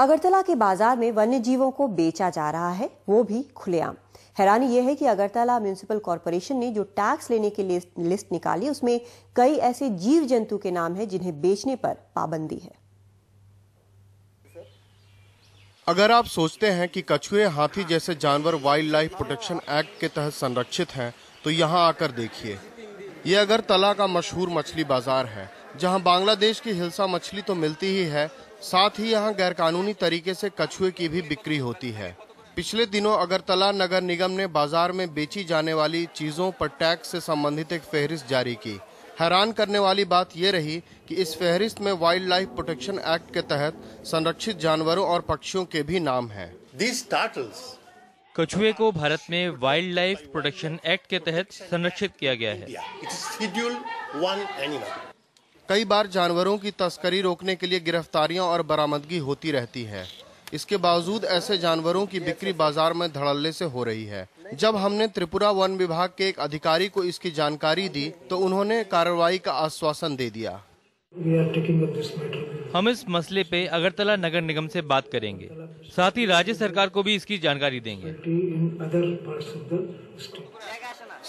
अगरतला के बाजार में वन्य जीवों को बेचा जा रहा है वो भी खुलेआम हैरानी यह है कि अगरतला म्यूनिसिपल कॉरपोरेशन ने जो टैक्स लेने की लिस्ट, निकाली उसमें कई ऐसे जीव जंतु के नाम है जिन्हें बेचने पर पाबंदी है अगर आप सोचते हैं कि कछुए हाथी जैसे जानवर वाइल्ड लाइफ प्रोटेक्शन एक्ट के तहत संरक्षित हैं, तो यहाँ आकर देखिए ये अगरतला का मशहूर मछली बाजार है जहां बांग्लादेश की हिलसा मछली तो मिलती ही है साथ ही यहां गैरकानूनी तरीके से कछुए की भी बिक्री होती है पिछले दिनों अगरतला नगर निगम ने बाजार में बेची जाने वाली चीज़ों पर टैक्स से संबंधित एक फहरिस्त जारी की हैरान करने वाली बात यह रही कि इस फहरिस्त में वाइल्ड लाइफ प्रोटेक्शन एक्ट के तहत संरक्षित जानवरों और पक्षियों के भी नाम है कछुए को भारत में वाइल्ड लाइफ प्रोटेक्शन एक्ट के तहत संरक्षित किया गया है कई बार जानवरों की तस्करी रोकने के लिए गिरफ्तारियां और बरामदगी होती रहती है इसके बावजूद ऐसे जानवरों की बिक्री बाजार में धड़ल्ले से हो रही है जब हमने त्रिपुरा वन विभाग के एक अधिकारी को इसकी जानकारी दी तो उन्होंने कार्रवाई का आश्वासन दे दिया हम इस मसले पे अगरतला नगर निगम से बात करेंगे साथ ही राज्य सरकार को भी इसकी जानकारी देंगे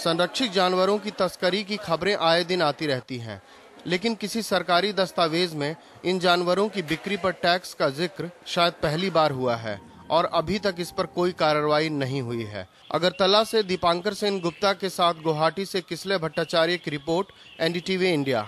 संरक्षित जानवरों की तस्करी की खबरें आए दिन आती रहती हैं। लेकिन किसी सरकारी दस्तावेज में इन जानवरों की बिक्री पर टैक्स का जिक्र शायद पहली बार हुआ है और अभी तक इस पर कोई कार्रवाई नहीं हुई है अगरतला से दीपांकर सेन गुप्ता के साथ गुवाहाटी से किसले भट्टाचार्य की रिपोर्ट एनडीटीवी इंडिया